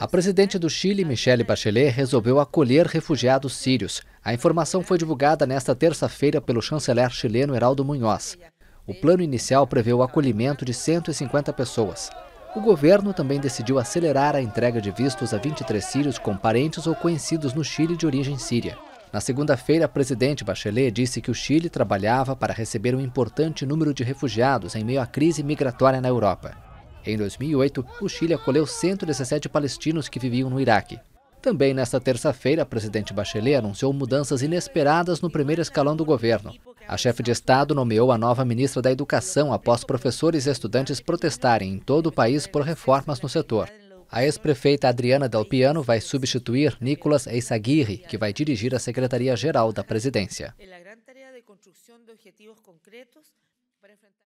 A presidente do Chile, Michelle Bachelet, resolveu acolher refugiados sírios. A informação foi divulgada nesta terça-feira pelo chanceler chileno Heraldo Munhoz. O plano inicial prevê o acolhimento de 150 pessoas. O governo também decidiu acelerar a entrega de vistos a 23 sírios com parentes ou conhecidos no Chile de origem síria. Na segunda-feira, a presidente Bachelet disse que o Chile trabalhava para receber um importante número de refugiados em meio à crise migratória na Europa. Em 2008, o Chile acolheu 117 palestinos que viviam no Iraque. Também nesta terça-feira, o presidente Bachelet anunciou mudanças inesperadas no primeiro escalão do governo. A chefe de Estado nomeou a nova ministra da Educação após professores e estudantes protestarem em todo o país por reformas no setor. A ex-prefeita Adriana Dalpiano vai substituir Nicolas Eisaguirre, que vai dirigir a Secretaria-Geral da Presidência. É